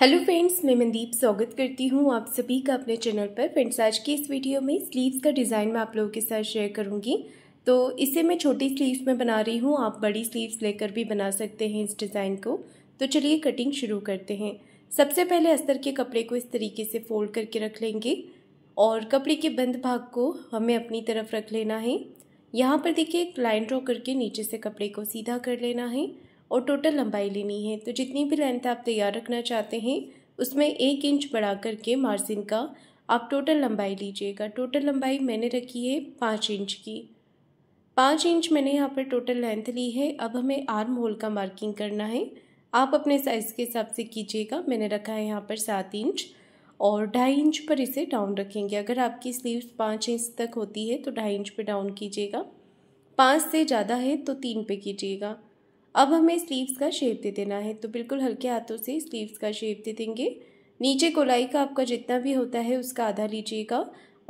hello friends मैं मनदीप स्वागत करती हूँ आप सभी का अपने चैनल पर फ्रेंड्स आज की इस वीडियो में स्लीव्स का डिज़ाइन मैं आप लोगों के साथ शेयर करूँगी तो इसे मैं छोटी स्लीव्स में बना रही हूँ आप बड़ी स्लीव्स लेकर भी बना सकते हैं इस डिज़ाइन को तो चलिए कटिंग शुरू करते हैं सबसे पहले अस्तर के कपड़े को इस तरीके से फोल्ड करके रख लेंगे और कपड़े के बंद भाग को हमें अपनी तरफ रख लेना है यहाँ पर देखिए एक लाइन ड्रॉ करके नीचे से कपड़े को सीधा कर लेना है और टोटल लंबाई लेनी है तो जितनी भी लेंथ आप तैयार रखना चाहते हैं उसमें एक इंच बढ़ा करके मार्जिन का आप टोटल लंबाई लीजिएगा टोटल लंबाई मैंने रखी है पाँच इंच की पाँच इंच मैंने यहाँ पर टोटल लेंथ ली है अब हमें आर्म होल का मार्किंग करना है आप अपने साइज़ के हिसाब से कीजिएगा मैंने रखा है यहाँ पर सात इंच और ढाई इंच पर इसे डाउन रखेंगे अगर आपकी स्लीव्स पाँच इंच तक होती है तो ढाई इंच पर डाउन कीजिएगा पाँच से ज़्यादा है तो तीन पे कीजिएगा अब हमें स्लीव्स का शेप दे देना है तो बिल्कुल हल्के हाथों से स्लीव्स का शेप दे देंगे नीचे गोलाई का आपका जितना भी होता है उसका आधा लीजिएगा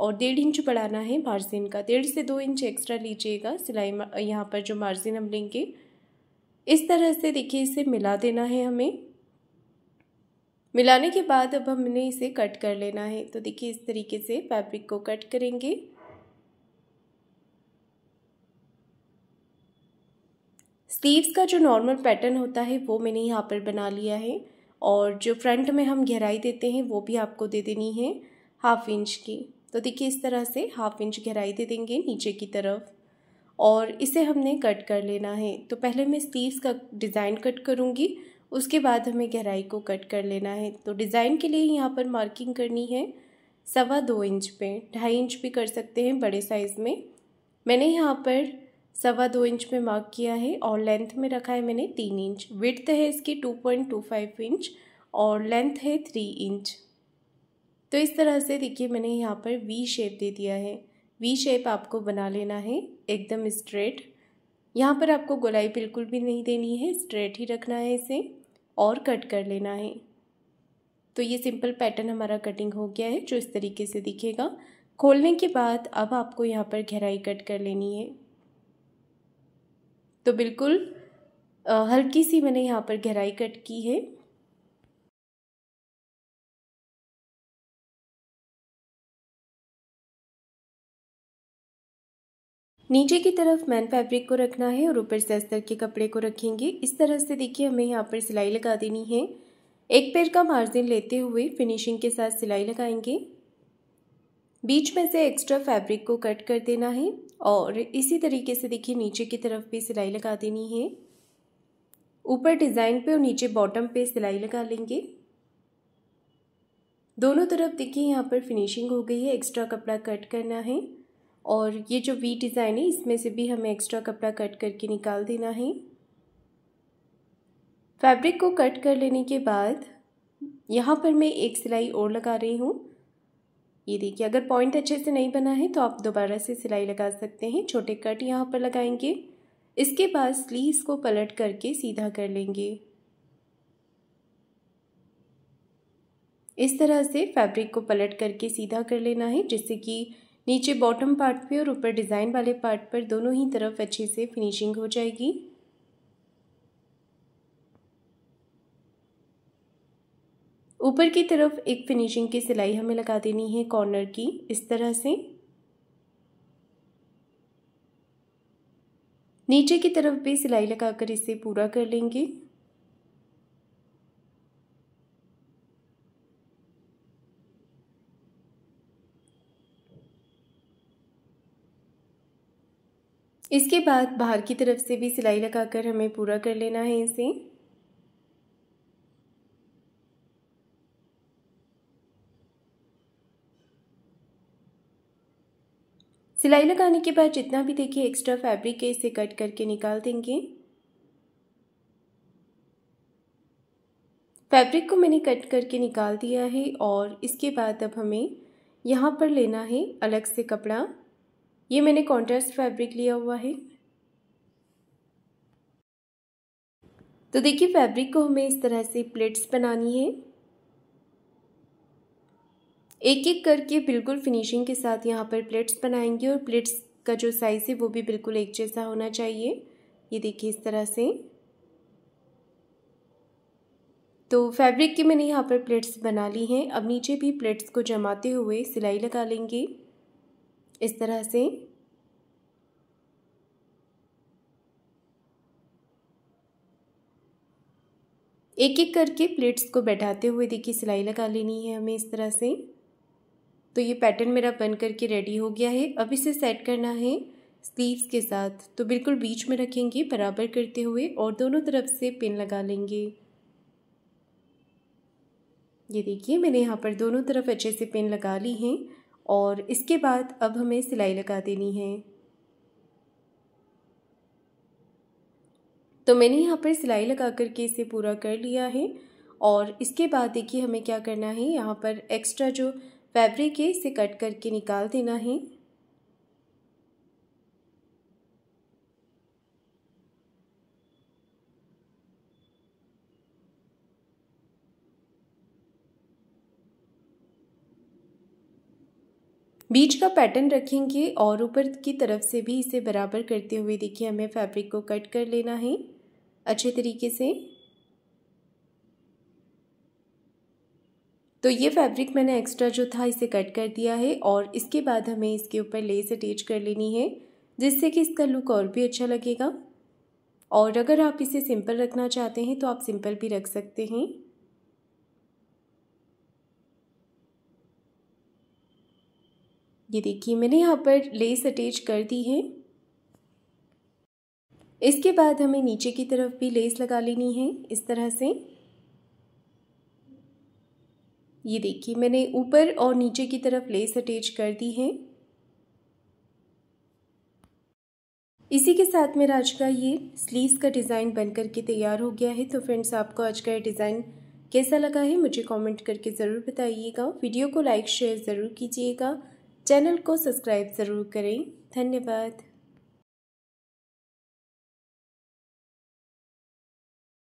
और डेढ़ इंच बढ़ाना है मार्जिन का डेढ़ से दो इंच एक्स्ट्रा लीजिएगा सिलाई यहाँ पर जो मार्जिन हम लेंगे इस तरह से देखिए इसे मिला देना है हमें मिलाने के बाद अब हमने इसे कट कर लेना है तो देखिए इस तरीके से फैब्रिक को कट करेंगे स्लीव्स का जो नॉर्मल पैटर्न होता है वो मैंने यहाँ पर बना लिया है और जो फ्रंट में हम गहराई देते हैं वो भी आपको दे देनी है हाफ इंच की तो देखिए इस तरह से हाफ इंच गहराई दे देंगे नीचे की तरफ और इसे हमने कट कर लेना है तो पहले मैं स्लीव्स का डिज़ाइन कट करूँगी उसके बाद हमें गहराई को कट कर लेना है तो डिज़ाइन के लिए यहाँ पर मार्किंग करनी है सवा दो इंच पे ढाई इंच भी कर सकते हैं बड़े साइज़ में मैंने यहाँ पर सवा दो इंच में मार्क किया है और लेंथ में रखा है मैंने तीन इंच विड्थ है इसकी two point two five inch और लेंथ है थ्री इंच तो इस तरह से देखिए मैंने यहाँ पर वी शेप दे दिया है वी शेप आपको बना लेना है एकदम स्ट्रेट यहाँ पर आपको गोलाई बिल्कुल भी नहीं देनी है स्ट्रेट ही रखना है इसे और कट कर लेना है तो ये सिंपल पैटर्न हमारा कटिंग हो गया है जो इस तरीके से दिखेगा खोलने के बाद अब आपको यहाँ पर गहराई कट कर लेनी है तो बिल्कुल हल्की सी मैंने यहाँ पर गहराई कट की है नीचे की तरफ मैन फैब्रिक को रखना है और ऊपर से अस्तर के कपड़े को रखेंगे इस तरह से देखिए हमें यहाँ पर सिलाई लगा देनी है एक पैर का मार्जिन लेते हुए फिनिशिंग के साथ सिलाई लगाएंगे बीच में से एक्स्ट्रा फैब्रिक को कट कर देना है और इसी तरीके से देखिए नीचे की तरफ भी सिलाई लगा देनी है ऊपर डिज़ाइन पे और नीचे बॉटम पे सिलाई लगा लेंगे दोनों तरफ देखिए यहाँ पर फिनिशिंग हो गई है एक्स्ट्रा कपड़ा कट करना है और ये जो वी डिज़ाइन है इसमें से भी हमें एक्स्ट्रा कपड़ा कट करके निकाल देना है फैब्रिक को कट कर लेने के बाद यहाँ पर मैं एक सिलाई और लगा रही हूँ ये देखिए अगर पॉइंट अच्छे से नहीं बना है तो आप दोबारा से सिलाई लगा सकते हैं छोटे कट यहाँ पर लगाएंगे इसके बाद स्लीव्स को पलट करके सीधा कर लेंगे इस तरह से फैब्रिक को पलट करके सीधा कर लेना है जिससे कि नीचे बॉटम पार्ट पे और ऊपर डिज़ाइन वाले पार्ट पर दोनों ही तरफ अच्छे से फिनिशिंग हो जाएगी ऊपर की तरफ एक फिनिशिंग की सिलाई हमें लगा देनी है कॉर्नर की इस तरह से नीचे की तरफ भी सिलाई लगाकर इसे पूरा कर लेंगे इसके बाद बाहर की तरफ से भी सिलाई लगाकर हमें पूरा कर लेना है इसे सिलाई लगाने के बाद जितना भी देखिए एक्स्ट्रा फैब्रिक है इसे कट करके निकाल देंगे फैब्रिक को मैंने कट करके निकाल दिया है और इसके बाद अब हमें यहाँ पर लेना है अलग से कपड़ा ये मैंने कॉन्ट्रास्ट फैब्रिक लिया हुआ है तो देखिए फैब्रिक को हमें इस तरह से प्लेट्स बनानी है एक एक करके बिल्कुल फिनिशिंग के साथ यहाँ पर प्लेट्स बनाएंगे और प्लेट्स का जो साइज़ है वो भी बिल्कुल एक जैसा होना चाहिए ये देखिए इस तरह से तो फैब्रिक की मैंने यहाँ पर प्लेट्स बना ली हैं अब नीचे भी प्लेट्स को जमाते हुए सिलाई लगा लेंगे इस तरह से एक एक करके प्लेट्स को बैठाते हुए देखिए सिलाई लगा लेनी है हमें इस तरह से तो ये पैटर्न मेरा बन करके रेडी हो गया है अब इसे सेट करना है स्लीव्स के साथ तो बिल्कुल बीच में रखेंगे बराबर करते हुए और दोनों तरफ से पिन लगा लेंगे ये देखिए मैंने यहाँ पर दोनों तरफ अच्छे से पिन लगा ली हैं और इसके बाद अब हमें सिलाई लगा देनी है तो मैंने यहाँ पर सिलाई लगा करके इसे पूरा कर लिया है और इसके बाद देखिए हमें क्या करना है यहाँ पर एक्स्ट्रा जो फैब्रिक है इसे कट करके निकाल देना है बीच का पैटर्न रखेंगे और ऊपर की तरफ से भी इसे बराबर करते हुए देखिए हमें फैब्रिक को कट कर लेना है अच्छे तरीके से तो ये फैब्रिक मैंने एक्स्ट्रा जो था इसे कट कर दिया है और इसके बाद हमें इसके ऊपर लेस अटैच कर लेनी है जिससे कि इसका लुक और भी अच्छा लगेगा और अगर आप इसे सिंपल रखना चाहते हैं तो आप सिंपल भी रख सकते हैं ये देखिए मैंने यहाँ पर लेस अटैच कर दी है इसके बाद हमें नीचे की तरफ भी लेस लगा लेनी है इस तरह से ये देखिए मैंने ऊपर और नीचे की तरफ लेस अटैच कर दी है इसी के साथ मेरा आज का ये स्लीव्स का डिज़ाइन बन के तैयार हो गया है तो फ्रेंड्स आपको आज का ये डिज़ाइन कैसा लगा है मुझे कमेंट करके ज़रूर बताइएगा वीडियो को लाइक शेयर ज़रूर कीजिएगा चैनल को सब्सक्राइब ज़रूर करें धन्यवाद